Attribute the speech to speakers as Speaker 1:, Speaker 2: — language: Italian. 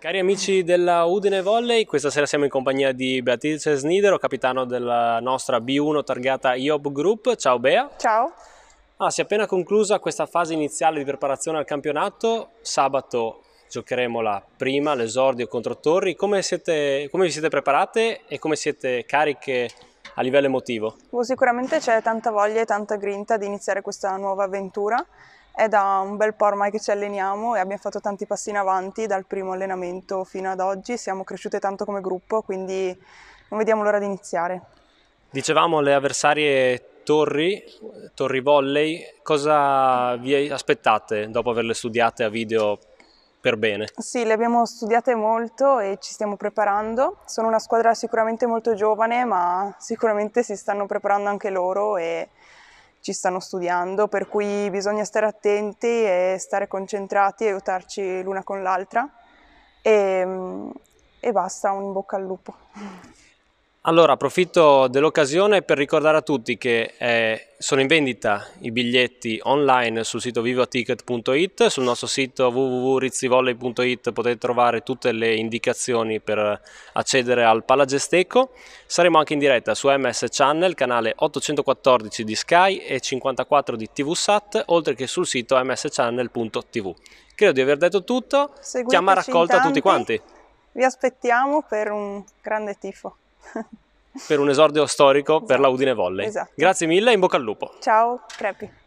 Speaker 1: Cari amici della Udine Volley, questa sera siamo in compagnia di Beatrice Snidero, capitano della nostra B1 targata IOB Group. Ciao Bea. Ciao. Ah, si è appena conclusa questa fase iniziale di preparazione al campionato. Sabato giocheremo la prima, l'esordio contro Torri. Come, siete, come vi siete preparate e come siete cariche a livello emotivo?
Speaker 2: Boh, sicuramente c'è tanta voglia e tanta grinta di iniziare questa nuova avventura è da un bel po' ormai che ci alleniamo e abbiamo fatto tanti passi in avanti dal primo allenamento fino ad oggi, siamo cresciute tanto come gruppo, quindi non vediamo l'ora di iniziare.
Speaker 1: Dicevamo le avversarie Torri, Torri Volley, cosa vi aspettate dopo averle studiate a video per bene?
Speaker 2: Sì, le abbiamo studiate molto e ci stiamo preparando. Sono una squadra sicuramente molto giovane, ma sicuramente si stanno preparando anche loro e ci stanno studiando, per cui bisogna stare attenti e stare concentrati e aiutarci l'una con l'altra e, ehm, e basta, un in bocca al lupo.
Speaker 1: Allora approfitto dell'occasione per ricordare a tutti che eh, sono in vendita i biglietti online sul sito vivaticket.it, sul nostro sito www.rizzivolley.it potete trovare tutte le indicazioni per accedere al Palagesteco. Saremo anche in diretta su MS Channel, canale 814 di Sky e 54 di TV Sat, oltre che sul sito mschannel.tv. Credo di aver detto tutto,
Speaker 2: Seguiteci chiama raccolta a tutti quanti. Vi aspettiamo per un grande tifo
Speaker 1: per un esordio storico esatto. per la Udine Volley. Esatto. Grazie mille e in bocca al lupo.
Speaker 2: Ciao, Crepi.